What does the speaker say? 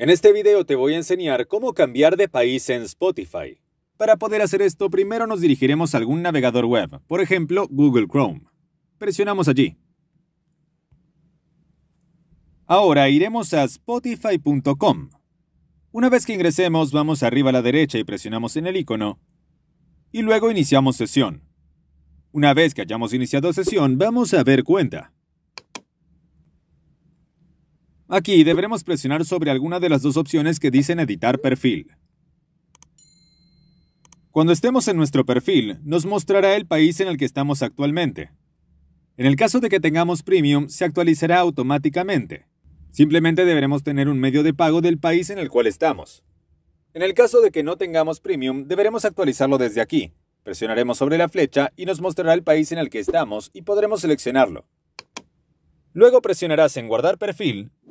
En este video te voy a enseñar cómo cambiar de país en Spotify. Para poder hacer esto, primero nos dirigiremos a algún navegador web, por ejemplo Google Chrome. Presionamos allí. Ahora iremos a spotify.com. Una vez que ingresemos, vamos arriba a la derecha y presionamos en el icono, y luego iniciamos sesión. Una vez que hayamos iniciado sesión, vamos a ver cuenta. Aquí deberemos presionar sobre alguna de las dos opciones que dicen editar perfil. Cuando estemos en nuestro perfil, nos mostrará el país en el que estamos actualmente. En el caso de que tengamos Premium, se actualizará automáticamente. Simplemente deberemos tener un medio de pago del país en el cual estamos. En el caso de que no tengamos Premium, deberemos actualizarlo desde aquí. Presionaremos sobre la flecha y nos mostrará el país en el que estamos y podremos seleccionarlo. Luego presionarás en Guardar perfil